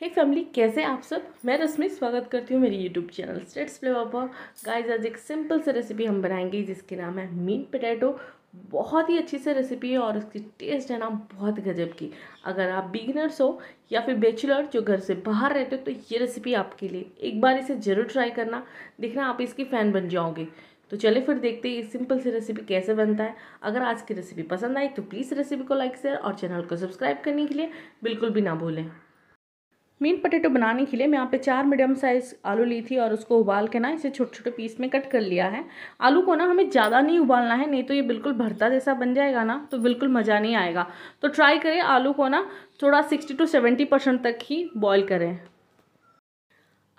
हे family कैसे आप सब मैं रश्मि स्वागत करती हूँ मेरी यूट्यूब चैनल स्टेट्स प्ले पापा गाइस आज एक सिंपल से रेसिपी हम बनाएंगे जिसके नाम है मीन पोटैटो बहुत ही अच्छी से रेसिपी है और उसकी टेस्ट है ना बहुत गजब की अगर आप बिगिनर्स हो या फिर बेचुलर जो घर से बाहर रहते हो तो ये रेसिपी आपके लिए एक बार इसे ज़रूर ट्राई करना देखना आप इसकी फ़ैन बन जाओगे तो चले फिर देखते हैं ये सिंपल सी रेसिपी कैसे बनता है अगर आज की रेसिपी पसंद आई तो प्लीज़ रेसिपी को लाइक शेयर और चैनल को सब्सक्राइब करने के लिए बिल्कुल भी ना भूलें मीन पटेटो बनाने के लिए मैं यहाँ पे चार मीडियम साइज़ आलू ली थी और उसको उबाल के ना इसे छोटे छोटे पीस में कट कर लिया है आलू को ना हमें ज़्यादा नहीं उबालना है नहीं तो ये बिल्कुल भरता जैसा बन जाएगा ना तो बिल्कुल मज़ा नहीं आएगा तो ट्राई करें आलू को ना थोड़ा सिक्सटी टू सेवेंटी परसेंट तक ही बॉयल करें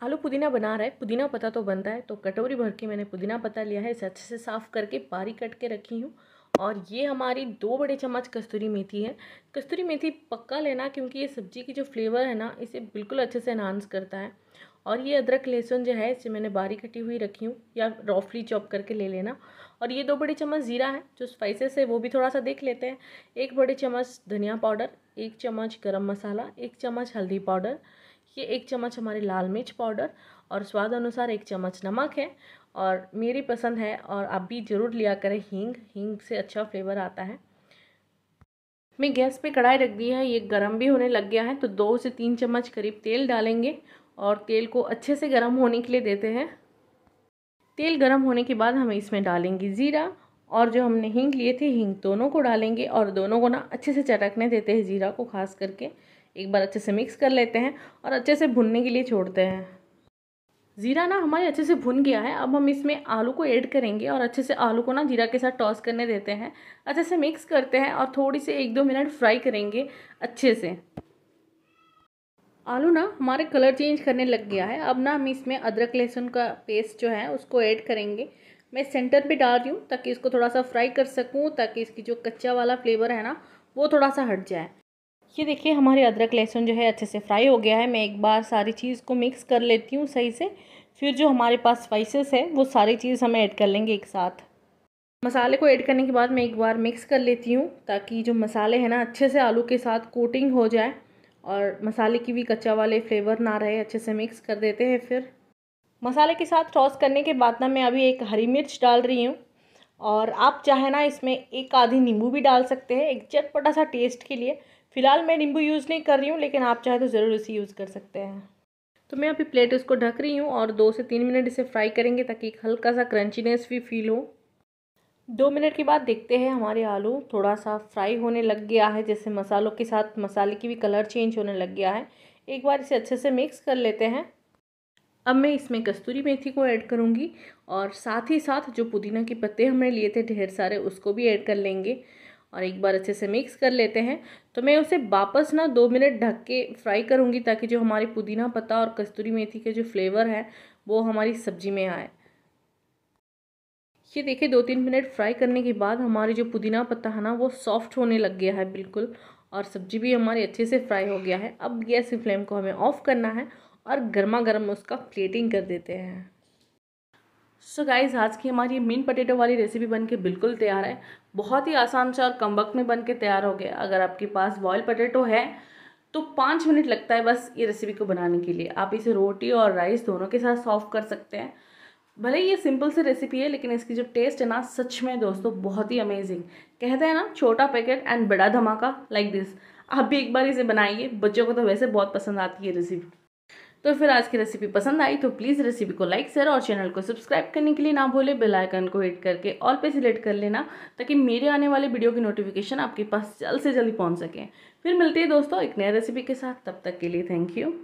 आलू पुदीना बना रहा है पुदीना पता तो बनता है तो कटोरी भर के मैंने पुदीना पता लिया है इसे अच्छे से साफ़ करके बारी कट के रखी हूँ और ये हमारी दो बड़े चम्मच कस्तूरी मेथी है कस्तूरी मेथी पक्का लेना क्योंकि ये सब्ज़ी की जो फ्लेवर है ना इसे बिल्कुल अच्छे से एनहांस करता है और ये अदरक लहसुन जो है इसे मैंने बारीक कटी हुई रखी हूँ या रॉफली चॉप करके ले लेना और ये दो बड़े चम्मच ज़ीरा है जो स्पाइसेस है वो भी थोड़ा सा देख लेते हैं एक बड़े चम्मच धनिया पाउडर एक चम्मच गरम मसाला एक चम्मच हल्दी पाउडर ये एक चम्मच हमारे लाल मिर्च पाउडर और स्वाद अनुसार एक चम्मच नमक है और मेरी पसंद है और आप भी ज़रूर लिया करें हींग हींग से अच्छा फ्लेवर आता है मैं गैस पे कढ़ाई रख दी है ये गर्म भी होने लग गया है तो दो से तीन चम्मच करीब तेल डालेंगे और तेल को अच्छे से गर्म होने के लिए देते हैं तेल गर्म होने के बाद हम इसमें डालेंगे ज़ीरा और जो हमने हींग लिए थे हींग दोनों को डालेंगे और दोनों को ना अच्छे से चटकने देते हैं ज़ीरा को खास करके एक बार अच्छे से मिक्स कर लेते हैं और अच्छे से भुनने के लिए छोड़ते हैं जीरा ना हमारे अच्छे से भुन गया है अब हम इसमें आलू को ऐड करेंगे और अच्छे से आलू को ना जीरा के साथ टॉस करने देते हैं अच्छे से मिक्स करते हैं और थोड़ी सी एक दो मिनट फ्राई करेंगे अच्छे से आलू ना हमारे कलर चेंज करने लग गया है अब ना हम इसमें अदरक लहसुन का पेस्ट जो है उसको ऐड करेंगे मैं सेंटर पे डाल रही हूँ ताकि इसको थोड़ा सा फ्राई कर सकूँ ताकि इसकी जो कच्चा वाला फ्लेवर है ना वो थोड़ा सा हट जाए ये देखिए हमारे अदरक लहसुन जो है अच्छे से फ्राई हो गया है मैं एक बार सारी चीज़ को मिक्स कर लेती हूँ सही से फिर जो हमारे पास स्पाइसेस है वो सारी चीज़ हमें ऐड कर लेंगे एक साथ मसाले को ऐड करने के बाद मैं एक बार मिक्स कर लेती हूँ ताकि जो मसाले हैं ना अच्छे से आलू के साथ कोटिंग हो जाए और मसाले की भी कच्चा वाले फ्लेवर ना रहे अच्छे से मिक्स कर देते हैं फिर मसाले के साथ टॉस करने के बाद ना मैं अभी एक हरी मिर्च डाल रही हूँ और आप चाहे ना इसमें एक आधी नींबू भी डाल सकते हैं एक चटपटा सा टेस्ट के लिए फ़िलहाल मैं नींबू यूज़ नहीं कर रही हूँ लेकिन आप चाहे तो ज़रूर इसे यूज़ कर सकते हैं तो मैं अभी प्लेट उसको ढक रही हूँ और दो से तीन मिनट इसे फ्राई करेंगे ताकि एक हल्का सा क्रंचीनेस भी फील हो दो मिनट के बाद देखते हैं हमारे आलू थोड़ा सा फ्राई होने लग गया है जैसे मसालों के साथ मसाले की भी कलर चेंज होने लग गया है एक बार इसे अच्छे से मिक्स कर लेते हैं अब मैं इसमें कस्तूरी मेथी को ऐड करूँगी और साथ ही साथ जो पुदीना के पत्ते हमने लिए थे ढेर सारे उसको भी ऐड कर लेंगे और एक बार अच्छे से मिक्स कर लेते हैं तो मैं उसे वापस ना दो मिनट ढक के फ्राई करूँगी ताकि जो हमारी पुदीना पत्ता और कस्तूरी मेथी के जो फ्लेवर है वो हमारी सब्जी में आए ये देखिए दो तीन मिनट फ्राई करने के बाद हमारी जो पुदीना पत्ता है ना वो सॉफ्ट होने लग गया है बिल्कुल और सब्जी भी हमारी अच्छे से फ्राई हो गया है अब गैस की फ्लेम को हमें ऑफ़ करना है और गर्मा गर्म उसका प्लेटिंग कर देते हैं सो so गाइज आज की हमारी मीन पटेटो वाली रेसिपी बन के बिल्कुल तैयार है बहुत ही आसान से और कम वक्त में बन के तैयार हो गया अगर आपके पास बॉयल पटेटो है तो पाँच मिनट लगता है बस ये रेसिपी को बनाने के लिए आप इसे रोटी और राइस दोनों के साथ सॉफ्ट कर सकते हैं भले ये सिंपल सी रेसिपी है लेकिन इसकी जो टेस्ट है ना सच में दोस्तों बहुत ही अमेजिंग कहते हैं ना छोटा पैकेट एंड बड़ा धमाका लाइक दिस आप भी एक बार इसे बनाइए बच्चों को तो वैसे बहुत पसंद आती है रेसिपी तो फिर आज की रेसिपी पसंद आई तो प्लीज़ रेसिपी को लाइक शेयर और चैनल को सब्सक्राइब करने के लिए ना भूले बेल आइकन को हिट करके ऑल पे सिलेक्ट कर लेना ताकि मेरे आने वाले वीडियो की नोटिफिकेशन आपके पास जल्द से जल्दी पहुँच सकें फिर मिलते हैं दोस्तों एक नया रेसिपी के साथ तब तक के लिए थैंक यू